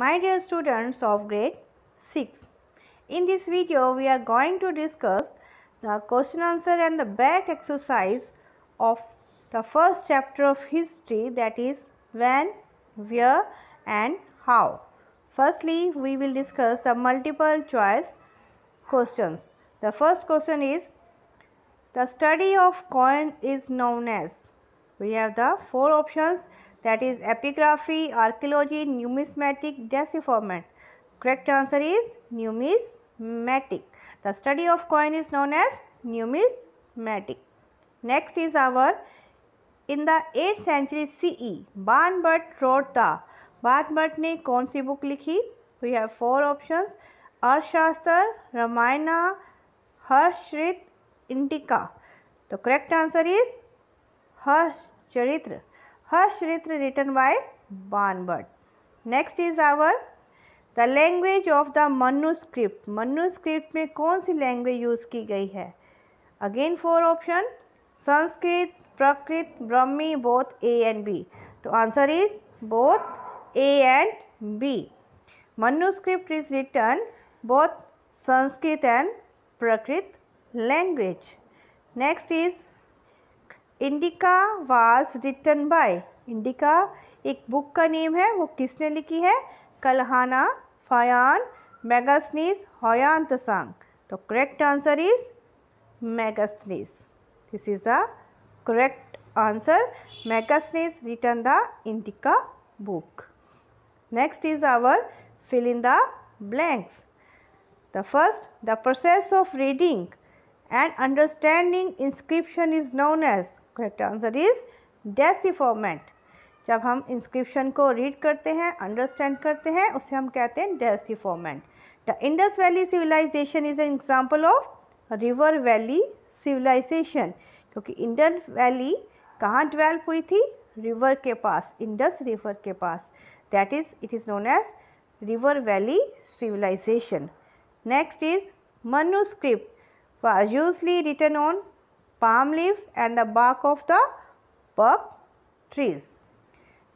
My dear students of grade 6, in this video we are going to discuss the question answer and the back exercise of the first chapter of history that is when, where and how. Firstly, we will discuss the multiple choice questions. The first question is the study of coin is known as. We have the four options that is epigraphy, archaeology, numismatic, deciformat. Correct answer is numismatic. The study of coin is known as numismatic. Next is our in the 8th century CE, Barnbart wrote the बार्टबर्ट ने कौन सी book लिखी we have four options Arthashastra Ramayana Harshacharita Indica तो correct answer is Harshacharitra Harshritre written by Barnbart. Next is our the language of the manuscript manuscript में कौन सी language use की गई है again four option Sanskrit Prakrit Brahmi both A and B तो answer is both A and B manuscript is written both Sanskrit and Prakrit language next is Indica was written by Indica एक book का name है वो किसने लिखी है कलहाना फयान मेगास्नीस हयान तसांग तो correct answer is Megasthenes this is the correct answer Megasthenes written the Indica book next is our fill in the blanks the first the process of reading and understanding inscription is known as correct answer is decipherment जब हम inscription को read करते हैं understand करते हैं उसे हम कहते हैं decipherment the Indus valley civilisation is an example of river valley civilisation क्योंकि इंडस वैली कहाँ डेवलप हुई थी रिवर के पास इंडस रिवर के पास that is it is known as river valley civilisation next is manuscript was usually written on palm leaves and the bark of the bark trees.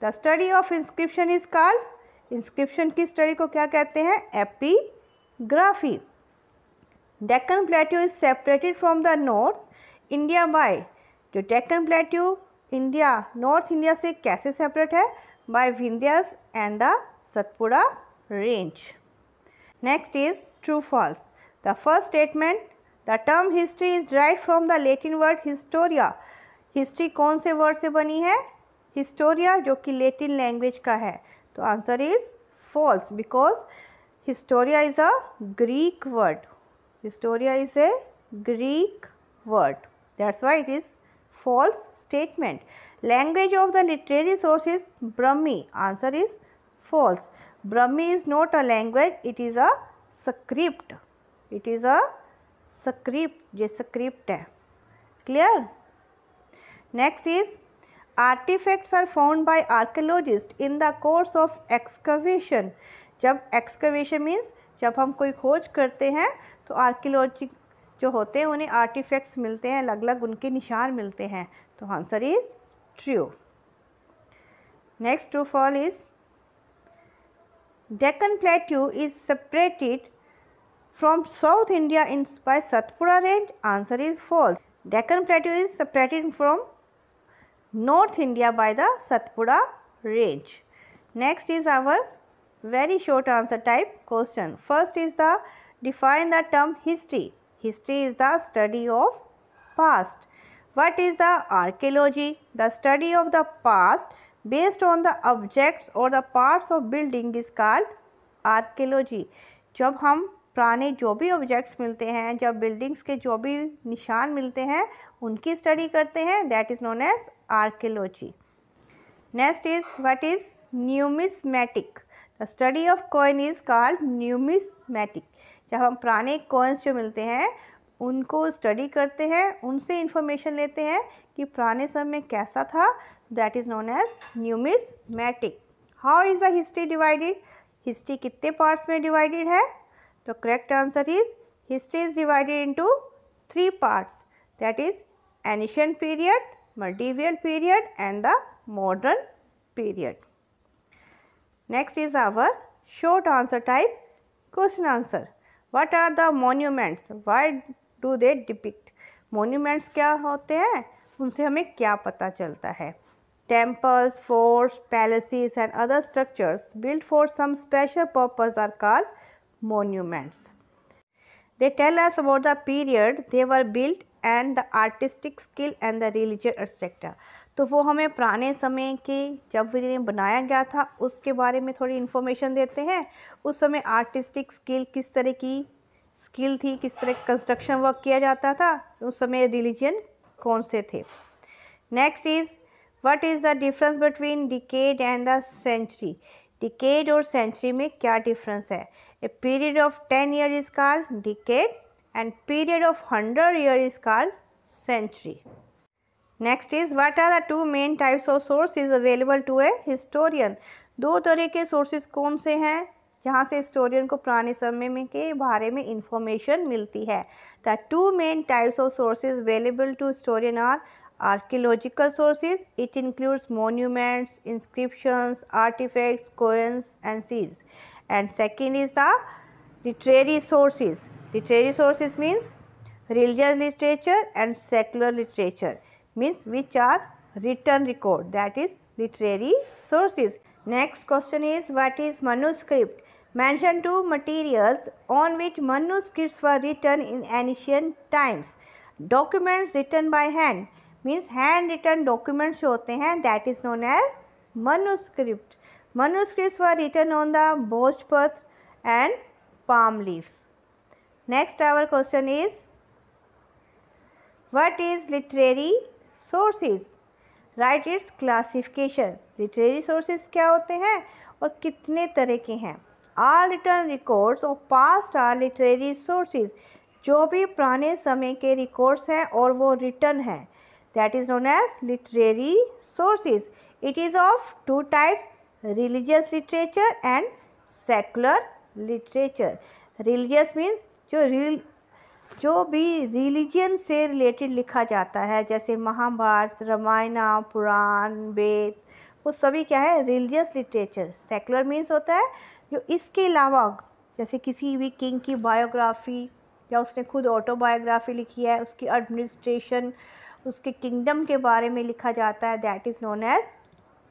The study of inscription is called inscription की study को क्या कहते हैं epigraphy Deccan plateau is separated from the north India by जो Deccan plateau India north India से कैसे separate है by Vindhyas and the Satpura range next is true false the first statement the term history is derived from the Latin word historia history कौन से word से बनी है Historia जो कि लेटिन लैंग्वेज का है तो answer is false because historia is a Greek word historia is a Greek word that's why it is false statement language of the literary source is brahmi answer is false brahmi is not a language it is a script it is a script ये script है clear next is artefacts are found by archaeologist in the course of excavation जब excavation means जब हम कोई खोज करते हैं तो आर्कियोलॉजी जो होते हैं उन्हें आर्टिफैक्ट्स मिलते हैं अलग अलग उनके निशान मिलते हैं तो answer is true next true false is Deccan plateau is separated from South India in by Satpura range? Answer is false. Deccan Plateau is separated from North India by the Satpura range. Next is our very short answer type question. First is the define the term history. History is the study of past. What is the archaeology? The study of the past based on the objects or the parts of building is called archaeology. जब हम पुराने जो भी objects मिलते हैं जब buildings के जो भी निशान मिलते हैं उनकी स्टडी करते हैं that is known as archaeology next is what is numismatic the study of coin is called numismatic जब हम पुराने कॉइन्स जो मिलते हैं उनको स्टडी करते हैं उनसे इंफॉर्मेशन लेते हैं कि पुराने समय में कैसा था that is known as numismatic how is the history divided history कितने पार्ट्स में डिवाइडेड है तो correct answer is history is divided into three parts that is ancient period medieval period and the modern period next is our short answer type question answer what are the monuments why do they depict monuments क्या होते हैं उनसे हमें क्या पता चलता है temples forts palaces and other structures build for some special purpose are called monuments. They tell us about the period they were built and the artistic skill and the religious architecture तो वो हमें पुराने समय के जब इन्हें बनाया गया था उसके बारे में थोड़ी इन्फॉर्मेशन देते हैं उस समय आर्टिस्टिक स्किल किस तरह की स्किल थी किस तरह कंस्ट्रक्शन वर्क किया जाता था उस समय रिलीजन कौन से थे next is what is the difference between decade and the century decade और सेंचुरी में क्या डिफरेंस है A period of 10 year is called decade and period of 100 year is called century. Next is what are the two main types of source is available to a historian दो तरह के sources कौन से हैं जहाँ से historian को पुराने समय में के बारे में इंफॉर्मेशन मिलती है the two main types of sources available to historian are archaeological sources it includes monuments inscriptions artefacts coins and seeds and second is the literary sources. Literary sources means religious literature and secular literature means which are written record that is literary sources. Next question is what is manuscript? Mention two materials on which manuscripts were written in ancient times. Documents written by hand means handwritten documents होते हैं that is known as manuscript. Manuscripts were written on the Bhojpatra and palm leaves. Next our question is what is literary sources? Write its classification. Literary sources kya hote hain aur kitne tarah ke hain all written records of past are literary sources जो भी पुराने समय के records हैं और वो written हैं that is known as literary sources it is of two types religious literature and secular literature religious means जो रिल जो भी रिलीजन से रिलेटेड लिखा जाता है जैसे महाभारत रामायण पुराण वेद वो सभी क्या है रिलीजियस लिटरेचर सेकुलर मीन्स होता है जो इसके अलावा जैसे किसी भी किंग की बायोग्राफी या उसने खुद ऑटोबायोग्राफी लिखी है उसकी एडमिनिस्ट्रेशन उसके किंगडम के बारे में लिखा जाता है that is known as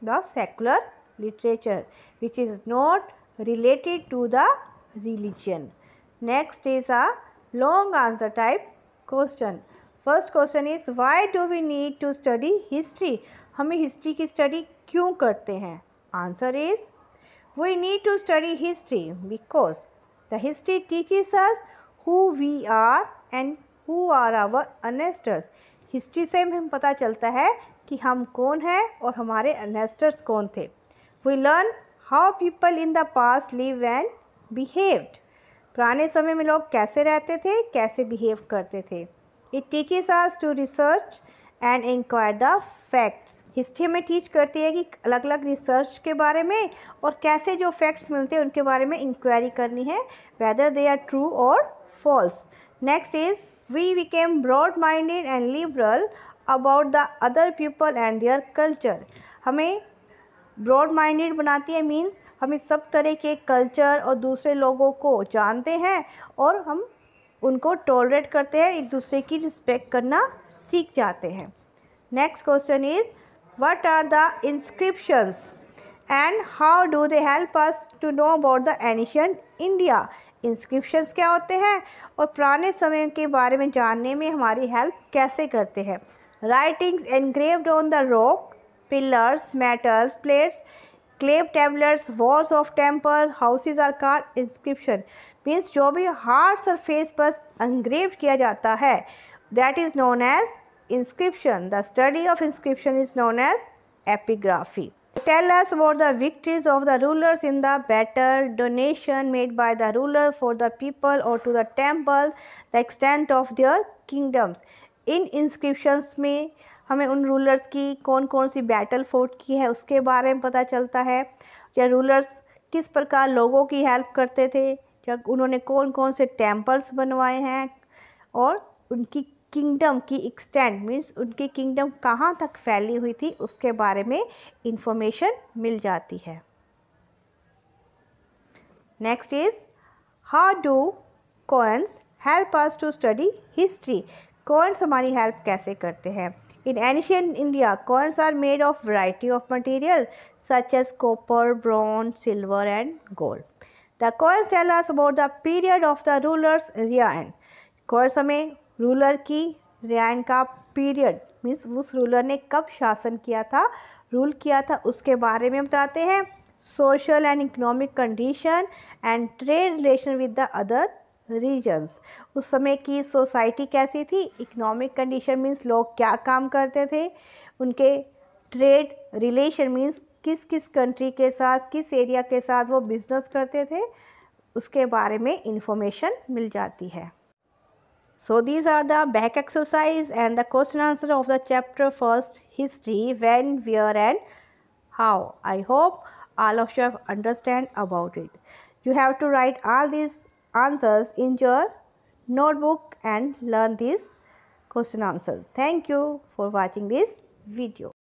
the secular literature which is not related to the religion. Next is a long answer type question. First question is why do we need to study history? हमें history ki study क्यों karte hain Answer is we need to study history because the history teaches us who we are and who are our ancestors. history se hum pata chalta hai ki hum kon हैं aur hamare ancestors kon the we learn how people in the past live and behaved पुराने समय में लोग कैसे रहते थे कैसे behave करते थे it teaches us to research and inquire the facts history में टीच करती है कि अलग अलग रिसर्च के बारे में और कैसे जो फैक्ट्स मिलते हैं उनके बारे में इंक्वायरी करनी है वेदर दे आर ट्रू और false next is we become broad minded and liberal about the other people and their culture हमें ब्रॉड माइंडेड बनाती है मीन्स हमें सब तरह के कल्चर और दूसरे लोगों को जानते हैं और हम उनको टॉलरेट करते हैं एक दूसरे की रिस्पेक्ट करना सीख जाते हैं next question is what are the inscriptions and how do they help us to know about the ancient India inscriptions क्या होते हैं और पुराने समय के बारे में जानने में हमारी हेल्प कैसे करते हैं writings engraved on the rock pillars, metals, plates, clay tablets, walls of temples, houses are called inscription. Means जो भी हार्ड सरफेस पर अंग्रेव किया जाता है that is known as inscription the study of inscription is known as epigraphy tell us about the victories of the rulers in the battle donation made by the ruler for the people or to the temple the extent of their kingdoms इन inscriptions में हमें उन rulers की कौन कौन सी battle fort की है उसके बारे में पता चलता है या रूलर्स किस प्रकार लोगों की हेल्प करते थे जब उन्होंने कौन कौन से टेम्पल्स बनवाए हैं और उनकी किंगडम की एक्सटेंड मीन्स उनकी किंगडम कहाँ तक फैली हुई थी उसके बारे में इंफॉर्मेशन मिल जाती है next is how do coins help us to study history coins हमारी हेल्प कैसे करते हैं In ancient India, coins are made of variety of material such as copper, bronze, silver and gold. The coins tell us about the period of the ruler's reign. Course हमें ruler की reign का period means उस ruler ने कब शासन किया था rule किया था उसके बारे में बताते हैं social and economic condition and trade relation with the other regions उस समय की सोसाइटी कैसी थी इकनॉमिक कंडीशन मीन्स लोग क्या काम करते थे उनके ट्रेड रिलेशन मीन्स किस किस कंट्री के साथ किस एरिया के साथ वो बिजनेस करते थे उसके बारे में इंफॉर्मेशन मिल जाती है so these are the back exercise and the question answer of the chapter first history when where and how I hope all of you have understand about it you have to write all this answers in your notebook and learn this question answer. Thank you for watching this video.